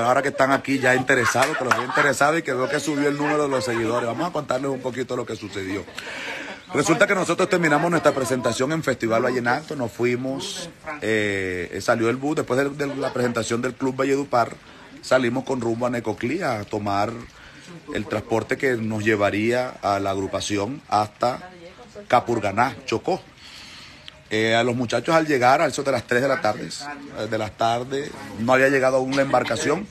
ahora que están aquí ya interesados, que los interesados y que veo que subió el número de los seguidores. Vamos a contarles un poquito lo que sucedió. Resulta que nosotros terminamos nuestra presentación en Festival Vallenato, nos fuimos, eh, salió el bus, después de, de, la presentación del Club Valledupar, salimos con rumbo a Necoclí a tomar el transporte que nos llevaría a la agrupación hasta Capurganá, Chocó. Eh, a los muchachos al llegar, a eso de las 3 de la tarde, eh, de las tardes, no había llegado aún la embarcación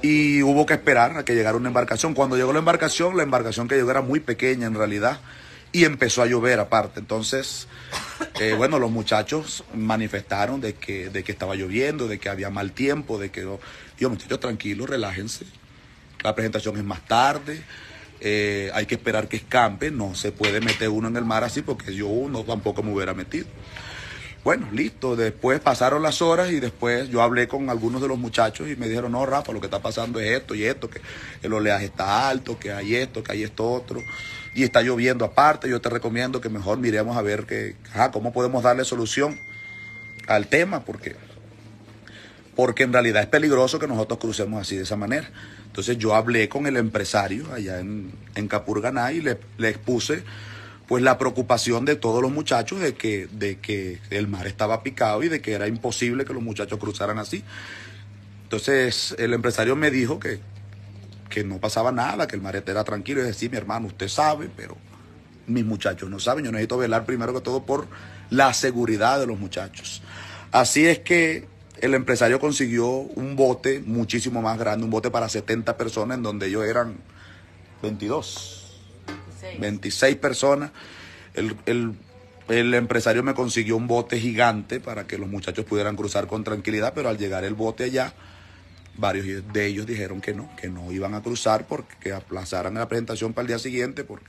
y hubo que esperar a que llegara una embarcación. Cuando llegó la embarcación, la embarcación que llegó era muy pequeña en realidad y empezó a llover aparte. Entonces, eh, bueno, los muchachos manifestaron de que, de que estaba lloviendo, de que había mal tiempo, de que Dios yo muchachos, tranquilos, relájense. La presentación es más tarde. Eh, hay que esperar que escampe, no se puede meter uno en el mar así porque yo uno tampoco me hubiera metido. Bueno, listo, después pasaron las horas y después yo hablé con algunos de los muchachos y me dijeron, no, Rafa, lo que está pasando es esto y esto, que el oleaje está alto, que hay esto, que hay esto otro, y está lloviendo aparte, yo te recomiendo que mejor miremos a ver que, ah, cómo podemos darle solución al tema, porque porque en realidad es peligroso que nosotros crucemos así de esa manera. Entonces yo hablé con el empresario allá en, en Capurganá y le, le, expuse pues la preocupación de todos los muchachos de que, de que el mar estaba picado y de que era imposible que los muchachos cruzaran así. Entonces el empresario me dijo que, que no pasaba nada, que el mar era tranquilo. Y decir, mi hermano, usted sabe, pero mis muchachos no saben. Yo necesito velar primero que todo por la seguridad de los muchachos. Así es que el empresario consiguió un bote muchísimo más grande, un bote para 70 personas, en donde ellos eran 22, 26, personas. El, empresario me consiguió un bote gigante para que los muchachos pudieran cruzar con tranquilidad, pero al llegar el bote allá, varios de ellos dijeron que no, que no iban a cruzar porque aplazaran la presentación para el día siguiente, porque,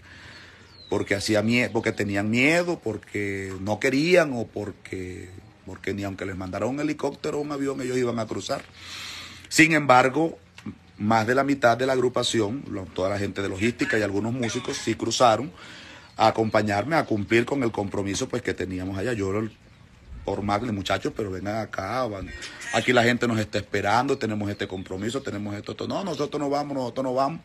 porque, hacía miedo, porque tenían miedo, porque no querían o porque porque ni aunque les mandara un helicóptero o un avión, ellos iban a cruzar. Sin embargo, más de la mitad de la agrupación, toda la gente de logística y algunos músicos sí cruzaron a acompañarme a cumplir con el compromiso pues que teníamos allá. Yo por más muchachos, pero vengan acá, aquí la gente nos está esperando, tenemos este compromiso, tenemos esto, esto. No, nosotros no vamos, nosotros no vamos.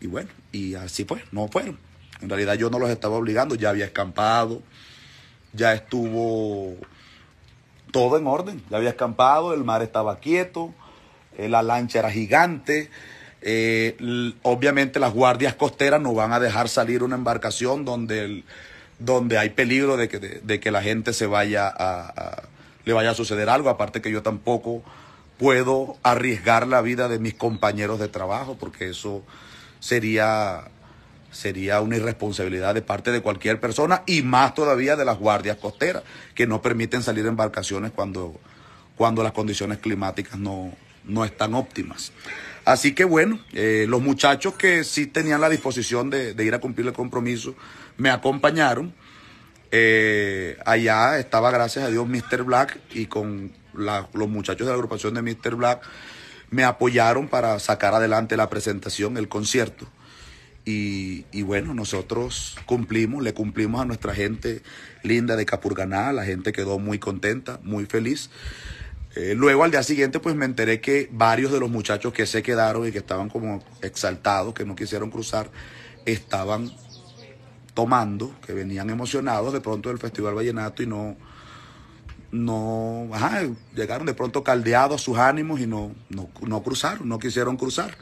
Y bueno, y así pues, no fueron. En realidad yo no los estaba obligando, ya había escampado, ya estuvo todo en orden. Ya había escampado, el mar estaba quieto, eh, la lancha era gigante. Eh, obviamente las guardias costeras no van a dejar salir una embarcación donde, el, donde hay peligro de que, de, que, la gente se vaya le vaya a suceder algo. Aparte que yo tampoco puedo arriesgar la vida de mis compañeros de trabajo porque eso sería sería una irresponsabilidad de parte de cualquier persona y más todavía de las guardias costeras, que no permiten salir embarcaciones cuando, las condiciones climáticas no, están óptimas. Así que bueno, eh, los muchachos que sí tenían la disposición de, ir a cumplir el compromiso me acompañaron. Eh, allá estaba, gracias a Dios, Mr. Black y con los muchachos de la agrupación de Mr. Black me apoyaron para sacar adelante la presentación, el concierto. Y, bueno, nosotros cumplimos, le cumplimos a nuestra gente linda de Capurganá, la gente quedó muy contenta, muy feliz. Eh, luego al día siguiente pues me enteré que varios de los muchachos que se quedaron y que estaban como exaltados, que no quisieron cruzar, estaban tomando, que venían emocionados de pronto del Festival Vallenato y no, no, ajá, llegaron de pronto caldeados sus ánimos y no, no, no cruzaron, no quisieron cruzar.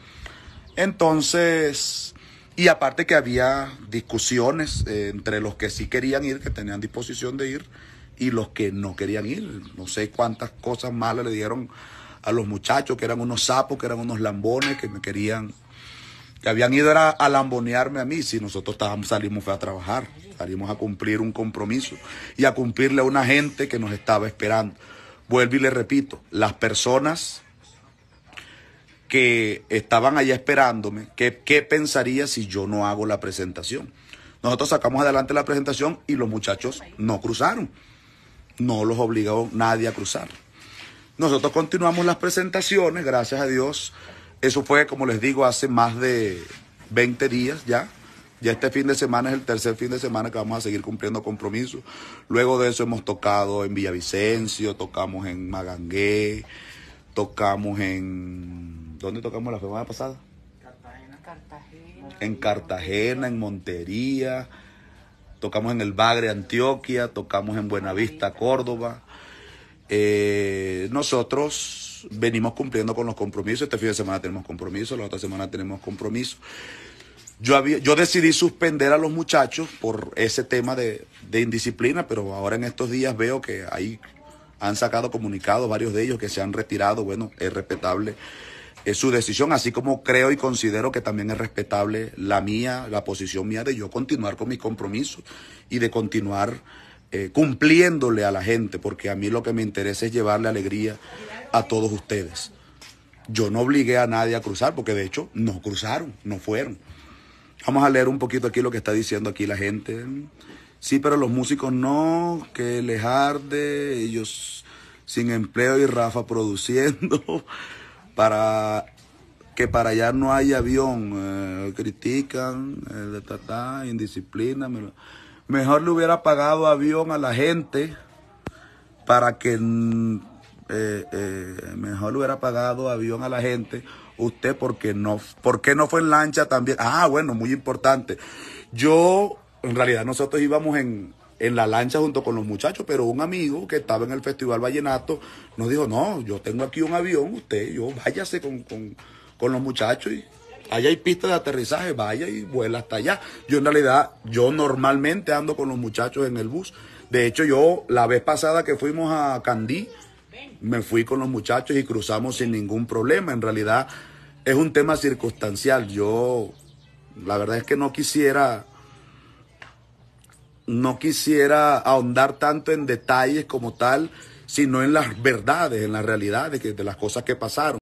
Entonces y aparte que había discusiones eh, entre los que sí querían ir, que tenían disposición de ir, y los que no querían ir. No sé cuántas cosas malas le dieron a los muchachos, que eran unos sapos, que eran unos lambones, que me querían, que habían ido a, a lambonearme a mí, si nosotros estábamos, salimos fue a trabajar, salimos a cumplir un compromiso y a cumplirle a una gente que nos estaba esperando. Vuelvo y le repito, las personas que estaban allá esperándome, qué pensaría si yo no hago la presentación. Nosotros sacamos adelante la presentación y los muchachos no cruzaron. No los obligó nadie a cruzar. Nosotros continuamos las presentaciones, gracias a Dios. Eso fue, como les digo, hace más de 20 días ya. Ya este fin de semana es el tercer fin de semana que vamos a seguir cumpliendo compromisos. Luego de eso hemos tocado en Villavicencio, tocamos en Magangué, tocamos en ¿Dónde tocamos la semana pasada? Cartagena. Cartagena. En Cartagena, en Montería. Tocamos en el Bagre, Antioquia. Tocamos en Buenavista, Córdoba. Eh, nosotros venimos cumpliendo con los compromisos. Este fin de semana tenemos compromisos... la otra semana tenemos compromisos... Yo, había, yo decidí suspender a los muchachos por ese tema de, de indisciplina, pero ahora en estos días veo que ahí han sacado comunicados varios de ellos que se han retirado. Bueno, es respetable es su decisión, así como creo y considero que también es respetable la mía, la posición mía de yo continuar con mis compromisos y de continuar eh, cumpliéndole a la gente, porque a mí lo que me interesa es llevarle alegría a todos ustedes. Yo no obligué a nadie a cruzar, porque de hecho no cruzaron, no fueron. Vamos a leer un poquito aquí lo que está diciendo aquí la gente. Sí, pero los músicos no, que les arde, ellos sin empleo y Rafa produciendo para que para allá no haya avión. Eh, critican, eh, indisciplina. Mejor le hubiera pagado avión a la gente para que... Mm, eh, eh, mejor le hubiera pagado avión a la gente. Usted, porque no, porque no fue en lancha también? Ah, bueno, muy importante. Yo, en realidad, nosotros íbamos en, en la lancha junto con los muchachos, pero un amigo que estaba en el Festival Vallenato nos dijo, no, yo tengo aquí un avión, usted, yo váyase con, los muchachos y allá hay pista de aterrizaje, vaya y vuela hasta allá. Yo en realidad, yo normalmente ando con los muchachos en el bus. De hecho, yo la vez pasada que fuimos a Candí, me fui con los muchachos y cruzamos sin ningún problema. En realidad es un tema circunstancial. Yo, la verdad es que no quisiera no quisiera ahondar tanto en detalles como tal, sino en las verdades, en las realidades de las cosas que pasaron.